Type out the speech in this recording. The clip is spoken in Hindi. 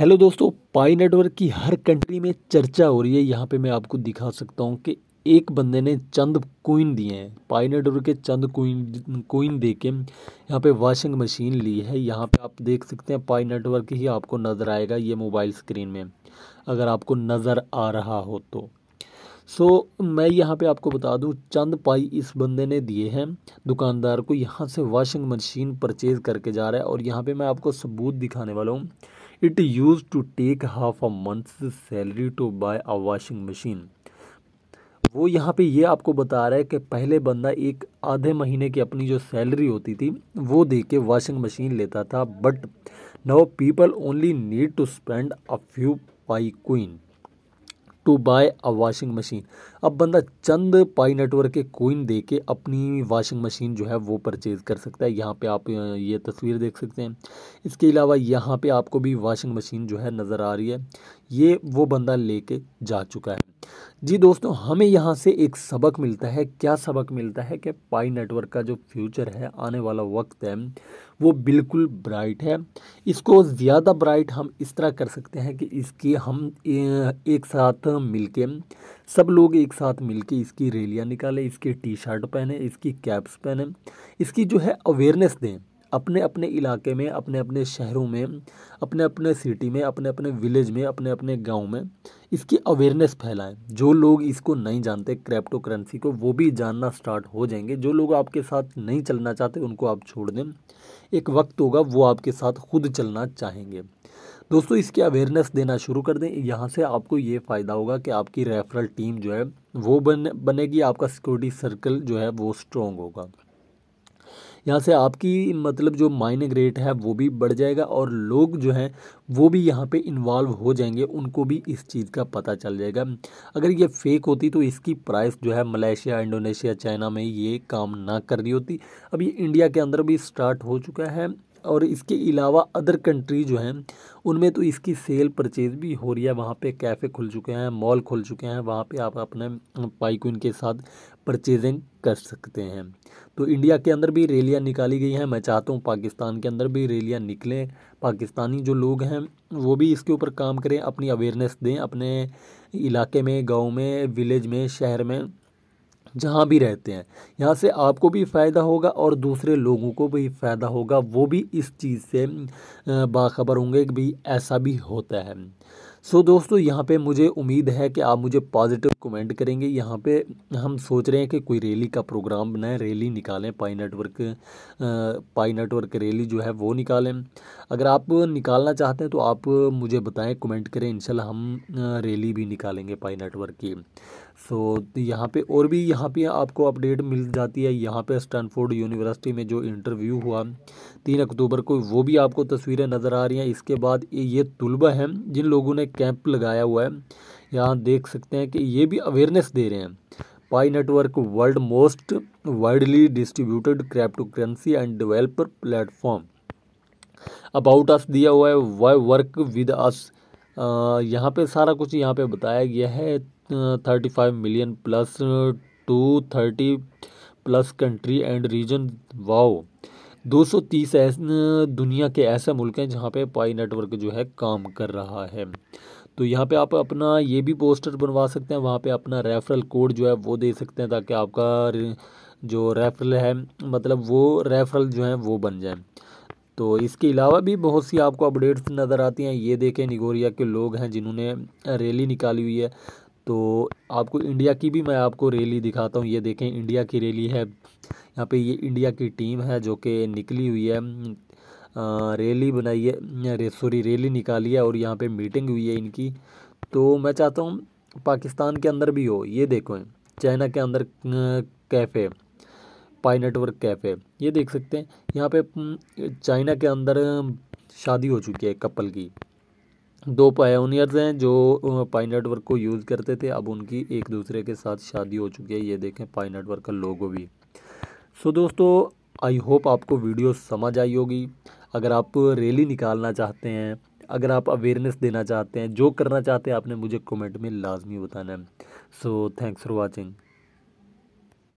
हेलो दोस्तों पाई नेटवर्क की हर कंट्री में चर्चा हो रही है यहाँ पे मैं आपको दिखा सकता हूँ कि एक बंदे ने चंद कोइन दिए हैं पाई नेटवर्क के चंद कोइन कोइन दे के यहाँ पे वॉशिंग मशीन ली है यहाँ पे आप देख सकते हैं पाई नेटवर्क ही आपको नज़र आएगा ये मोबाइल स्क्रीन में अगर आपको नज़र आ रहा हो तो सो so, मैं यहाँ पे आपको बता दूँ चंद पाई इस बंदे ने दिए हैं दुकानदार को यहाँ से वॉशिंग मशीन परचेज़ करके जा रहा है और यहाँ पे मैं आपको सबूत दिखाने वाला हूँ it use to take half a month salary to buy a washing machine वो यहाँ पे ये आपको बता रहा है कि पहले बंदा एक आधे महीने की अपनी जो सैलरी होती थी वो दे के वॉशिंग मशीन लेता था but now people only need to spend a few by queen to buy a washing machine अब बंदा चंद पाई नेटवर्क के कोइन दे के अपनी वाशिंग मशीन जो है वो परचेज़ कर सकता है यहाँ पे आप ये तस्वीर देख सकते हैं इसके अलावा यहाँ पे आपको भी वाशिंग मशीन जो है नज़र आ रही है ये वो बंदा लेके जा चुका है जी दोस्तों हमें यहाँ से एक सबक मिलता है क्या सबक मिलता है कि पाई नेटवर्क का जो फ्यूचर है आने वाला वक्त है वो बिल्कुल ब्राइट है इसको ज़्यादा ब्राइट हम इस तरह कर सकते हैं कि इसकी हम एक साथ मिलके सब लोग एक साथ मिलके इसकी रैलियाँ निकालें इसकी टी शर्ट पहने इसकी कैप्स पहने इसकी जो है अवेयरनेस दें अपने अपने इलाके में अपने अपने शहरों में अपने अपने सिटी में अपने अपने विलेज में अपने अपने गांव में इसकी अवेयरनेस फैलाएं जो लोग इसको नहीं जानते क्रिप्टो करेंसी को वो भी जानना स्टार्ट हो जाएंगे जो लोग आपके साथ नहीं चलना चाहते उनको आप छोड़ दें एक वक्त होगा वो आपके साथ खुद चलना चाहेंगे दोस्तों इसकी अवेयरनेस देना शुरू कर दें यहाँ से आपको ये फ़ायदा होगा कि आपकी रेफरल टीम जो है वो बन बनेगी आपका सिक्योरिटी सर्कल जो है वो स्ट्रॉन्ग होगा यहाँ से आपकी मतलब जो माइनिंग रेट है वो भी बढ़ जाएगा और लोग जो हैं वो भी यहाँ पे इन्वॉल्व हो जाएंगे उनको भी इस चीज़ का पता चल जाएगा अगर ये फेक होती तो इसकी प्राइस जो है मलेशिया इंडोनेशिया चाइना में ये काम ना कर रही होती अब ये इंडिया के अंदर भी स्टार्ट हो चुका है और इसके अलावा अदर कंट्री जो हैं उनमें तो इसकी सेल परचेज़ भी हो रही है वहाँ पे कैफ़े खुल चुके हैं मॉल खुल चुके हैं वहाँ पे आप अपने पाई के साथ परचेजिंग कर सकते हैं तो इंडिया के अंदर भी रैलियाँ निकाली गई हैं मैं चाहता हूँ पाकिस्तान के अंदर भी रैलियाँ निकलें पाकिस्तानी जो लोग हैं वो भी इसके ऊपर काम करें अपनी अवेयरनेस दें अपने इलाके में गाँव में विलेज में शहर में जहाँ भी हम्म। रहते हैं यहाँ से आपको भी फ़ायदा होगा और दूसरे लोगों को भी फ़ायदा होगा वो भी इस चीज़ से बाखबर होंगे कि भाई ऐसा भी होता है सो so, दोस्तों यहाँ पे मुझे उम्मीद है कि आप मुझे पॉजिटिव कमेंट करेंगे यहाँ पे हम सोच रहे हैं कि कोई रैली का प्रोग्राम बनाएं रैली निकालें Pi network Pi network rally जो है वो निकालें अगर आप निकालना चाहते हैं तो आप मुझे बताएं कमेंट करें इंशाल्लाह हम रैली भी निकालेंगे पाई नेटवर्क की सो so, यहाँ पे और भी यहाँ पे आपको अपडेट मिल जाती है यहाँ पे स्टैनफोर्ड यूनिवर्सिटी में जो इंटरव्यू हुआ तीन अक्टूबर को वो भी आपको तस्वीरें नज़र आ रही हैं इसके बाद ये तलबा हैं जिन लोगों ने कैंप लगाया हुआ है यहाँ देख सकते हैं कि ये भी अवेयरनेस दे रहे हैं Pi network world most widely distributed cryptocurrency and developer platform about us दिया हुआ है वाई वर्क विद अस यहाँ पे सारा कुछ यहाँ पे बताया गया है thirty five million plus two thirty plus country and region wow 230 सौ दुनिया के ऐसे मुल्क हैं जहाँ पे पाई नेटवर्क जो है काम कर रहा है तो यहाँ पे आप अपना ये भी पोस्टर बनवा सकते हैं वहाँ पे अपना रेफरल कोड जो है वो दे सकते हैं ताकि आपका जो रेफरल है मतलब वो रेफरल जो है वो बन जाए तो इसके अलावा भी बहुत सी आपको अपडेट्स नज़र आती हैं ये देखें निगोरिया के लोग हैं जिन्होंने रैली निकाली हुई है तो आपको इंडिया की भी मैं आपको रैली दिखाता हूँ ये देखें इंडिया की रैली है यहाँ पे ये इंडिया की टीम है जो कि निकली हुई है रैली बनाई है सॉरी रैली निकाली है और यहाँ पे मीटिंग हुई है इनकी तो मैं चाहता हूँ पाकिस्तान के अंदर भी हो ये देखो चाइना के अंदर कैफ़े पाई नेटवर्क कैफ़े ये देख सकते हैं यहाँ पे चाइना के अंदर शादी हो चुकी है कपल की दो पायोनियर्स हैं जो पाई नेटवर्क को यूज़ करते थे अब उनकी एक दूसरे के साथ शादी हो चुकी है ये देखें पाई नेटवर्क का लोगो भी सो so, दोस्तों आई होप आपको वीडियो समझ आई होगी अगर आप रैली निकालना चाहते हैं अगर आप अवेयरनेस देना चाहते हैं जो करना चाहते हैं आपने मुझे कमेंट में लाजमी बताना है सो थैंक्स फॉर वॉचिंग